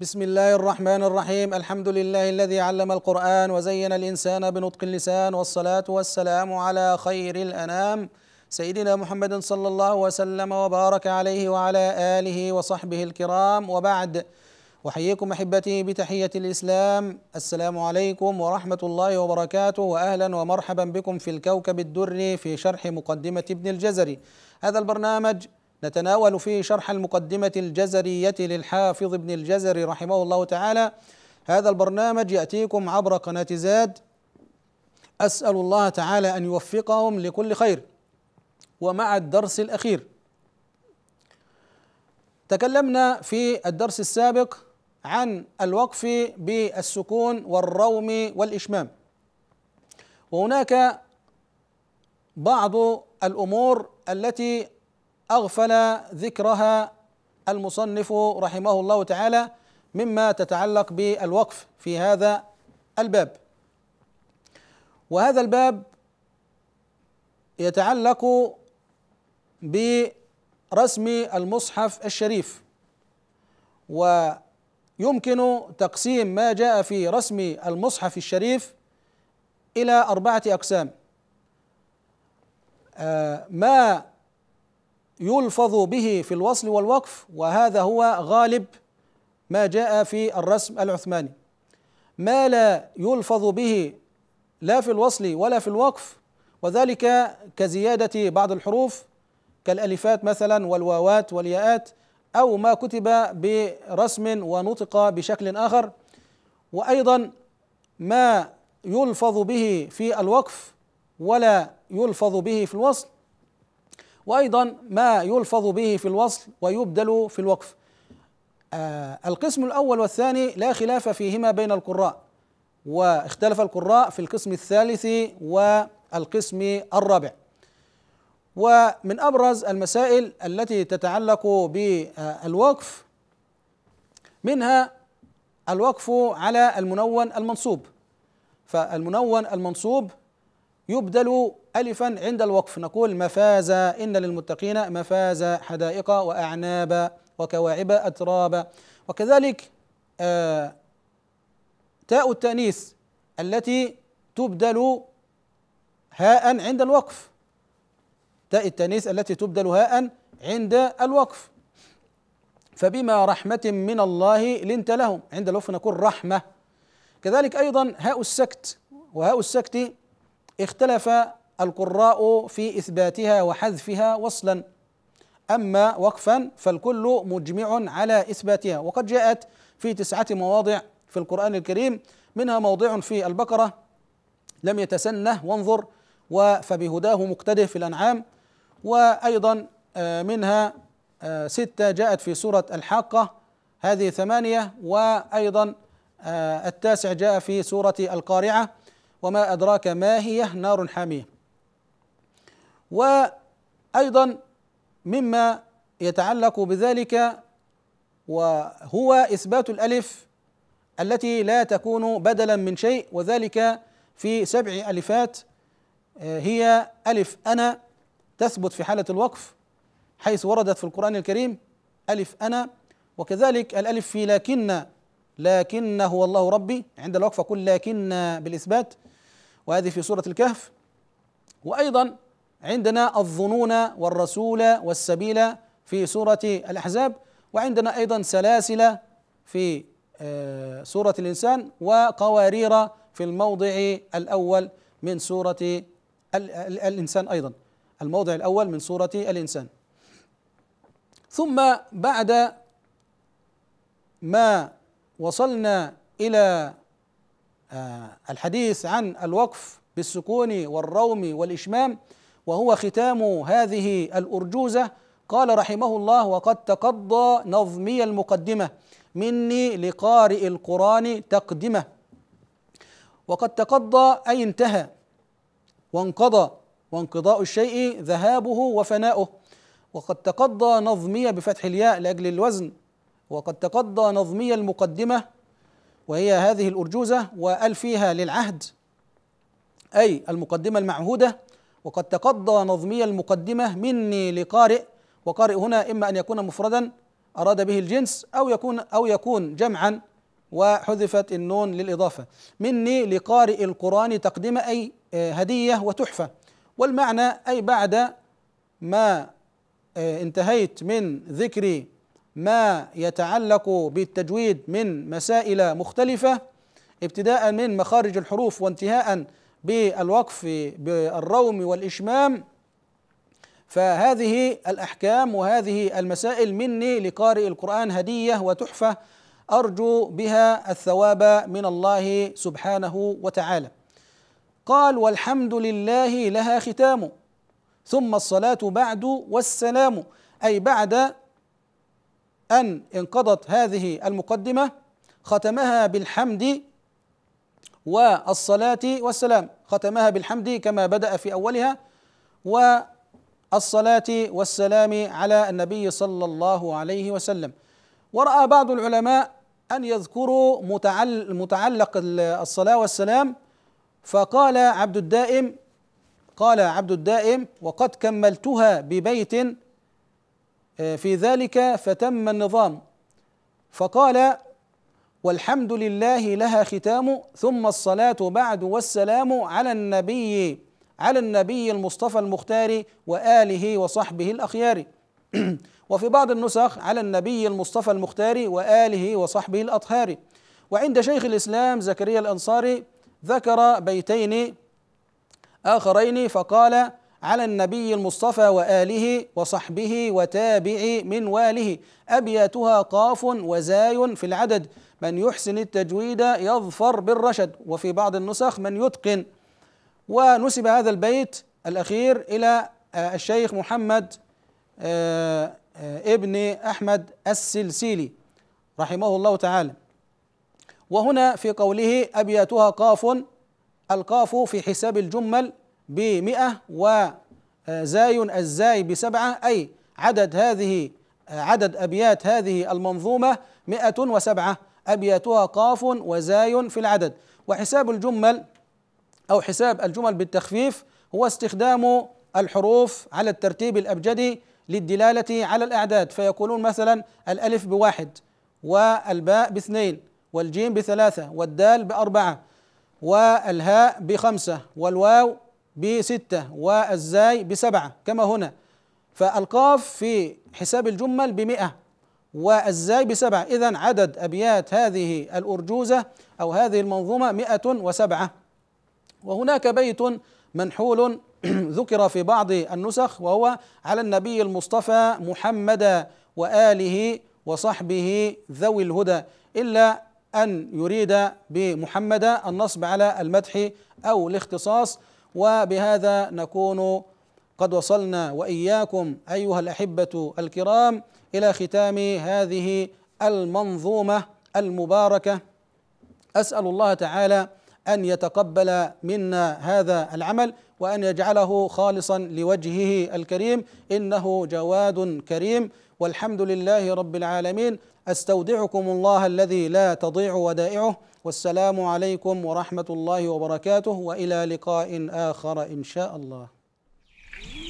بسم الله الرحمن الرحيم الحمد لله الذي علم القرآن وزين الإنسان بنطق اللسان والصلاة والسلام على خير الأنام سيدنا محمد صلى الله وسلم وبارك عليه وعلى آله وصحبه الكرام وبعد وحيكم أحبتي بتحية الإسلام السلام عليكم ورحمة الله وبركاته وأهلا ومرحبا بكم في الكوكب الدري في شرح مقدمة ابن الجزري هذا البرنامج نتناول فيه شرح المقدمة الجزرية للحافظ ابن الجزري رحمه الله تعالى هذا البرنامج يأتيكم عبر قناة زاد أسأل الله تعالى أن يوفقهم لكل خير ومع الدرس الأخير تكلمنا في الدرس السابق عن الوقف بالسكون والروم والإشمام وهناك بعض الأمور التي اغفل ذكرها المصنف رحمه الله تعالى مما تتعلق بالوقف في هذا الباب وهذا الباب يتعلق برسم المصحف الشريف ويمكن تقسيم ما جاء في رسم المصحف الشريف الى اربعه اقسام آه، ما يلفظ به في الوصل والوقف وهذا هو غالب ما جاء في الرسم العثماني ما لا يلفظ به لا في الوصل ولا في الوقف وذلك كزيادة بعض الحروف كالألفات مثلا والواوات والياءات أو ما كتب برسم ونطق بشكل آخر وأيضا ما يلفظ به في الوقف ولا يلفظ به في الوصل وايضا ما يلفظ به في الوصل ويبدل في الوقف آه القسم الاول والثاني لا خلاف فيهما بين القراء واختلف القراء في القسم الثالث والقسم الرابع ومن ابرز المسائل التي تتعلق بالوقف منها الوقف على المنون المنصوب فالمنون المنصوب يبدل ألفا عند الوقف نقول مفازا إن للمتقين مفازا حدائق وأعنابا وكواعب أترابا وكذلك آه، تاء التأنيث التي تبدل هاء عند الوقف تاء التأنيث التي تبدل هاء عند الوقف فبما رحمة من الله لنت لهم عند الوقف نقول رحمة كذلك أيضا هاء السكت وهاء السكت اختلف القراء في إثباتها وحذفها وصلا أما وقفا فالكل مجمع على إثباتها وقد جاءت في تسعة مواضع في القرآن الكريم منها موضع في البقرة لم يتسنه وانظر فبهداه مقتده في الأنعام وأيضا آه، منها آه، ستة جاءت في سورة الحاقة هذه ثمانية وأيضا آه، التاسع جاء في سورة القارعة وما أدراك ما هي نار حامية وأيضا مما يتعلق بذلك وهو إثبات الألف التي لا تكون بدلا من شيء وذلك في سبع ألفات آه، هي ألف أنا تثبت في حالة الوقف حيث وردت في القرآن الكريم ألف أنا وكذلك الألف في لكن لكن هو الله ربي عند الوقفة قل لكن بالإثبات وهذه في سورة الكهف وأيضا عندنا الظنون والرسول والسبيل في سورة الأحزاب وعندنا أيضا سلاسل في آه، سورة الإنسان وقوارير في الموضع الأول من سورة الإنسان أيضا الموضع الأول من سورة الإنسان ثم بعد ما وصلنا الى آه، الحديث عن الوقف بالسكون والروم والاشمام وهو ختام هذه الارجوزه قال رحمه الله وقد تقضى نظمي المقدمه مني لقارئ القران تقدمه وقد تقضى اي انتهى وانقضى وانقضاء الشيء ذهابه وفناؤه وقد تقضى نظمي بفتح الياء لاجل الوزن وقد تقضى نظمي المقدمة وهي هذه الأرجوزة وقال فيها للعهد أي المقدمة المعهودة وقد تقضى نظمي المقدمة مني لقارئ وقارئ هنا إما أن يكون مفردا أراد به الجنس أو يكون أو يكون جمعا وحذفت النون للإضافة مني لقارئ القرآن تقدمة أي آه، هدية وتحفة والمعنى أي بعد ما آه، انتهيت من ذكر ما يتعلق بالتجويد من مسائل مختلفة ابتداء من مخارج الحروف وانتهاء بالوقف بالروم والإشمام فهذه الأحكام وهذه المسائل مني لقارئ القرآن هدية وتحفة أرجو بها الثواب من الله سبحانه وتعالى قال والحمد لله لها ختام ثم الصلاة بعد والسلام أي بعد أن انقضت هذه المقدمة ختمها بالحمد والصلاة والسلام ختمها بالحمد كما بدأ في أولها والصلاة والسلام على النبي صلى الله عليه وسلم ورأى بعض العلماء أن يذكروا متعلق الصلاة والسلام فقال عبد الدائم قال عبد الدائم وقد كملتها ببيت آه، في ذلك فتم النظام فقال والحمد لله لها ختام ثم الصلاة بعد والسلام على النبي على النبي المصطفى المختار وآله وصحبه الأخيار وفي بعض النسخ على النبي المصطفى المختار وآله وصحبه الأطهار وعند شيخ الإسلام زكريا الأنصاري ذكر بيتين آخرين فقال على النبي المصطفى وآله وصحبه وتابعي من واله أبياتها قاف وزاي في العدد من يحسن التجويد يظفر بالرشد وفي بعض النسخ من يتقن ونسب هذا البيت الأخير إلى آه، الشيخ محمد آه، آه، ابن أحمد السلسيلي رحمه الله تعالى وهنا في قوله أبياتها قاف القاف في حساب الجمل بمئة وزاي آه، الزاي بسبعة أي عدد هذه آه، عدد أبيات هذه المنظومة مئة وسبعة أبياتها قاف وزاي في العدد وحساب الجمل أو حساب الجمل بالتخفيف هو استخدام الحروف على الترتيب الأبجدي للدلالة على الأعداد فيقولون مثلا الألف بواحد والباء باثنين والجيم بثلاثة والدال بأربعة والهاء بخمسة والواو بستة والزاي بسبعة كما هنا فالقاف في حساب الجمل بمئة والزاي بسبعة إذا عدد أبيات هذه الأرجوزة أو هذه المنظومة مئة وسبعة وهناك بيت منحول ذكر في بعض النسخ وهو على النبي المصطفى محمد وآله وصحبه ذوي الهدى إلا أن يريد بمحمد النصب على المدح أو الاختصاص وبهذا نكون قد وصلنا واياكم ايها الاحبه الكرام الى ختام هذه المنظومه المباركه اسال الله تعالى ان يتقبل منا هذا العمل وان يجعله خالصا لوجهه الكريم انه جواد كريم والحمد لله رب العالمين استودعكم الله الذي لا تضيع ودائعه والسلام عليكم ورحمه الله وبركاته والى لقاء اخر ان شاء الله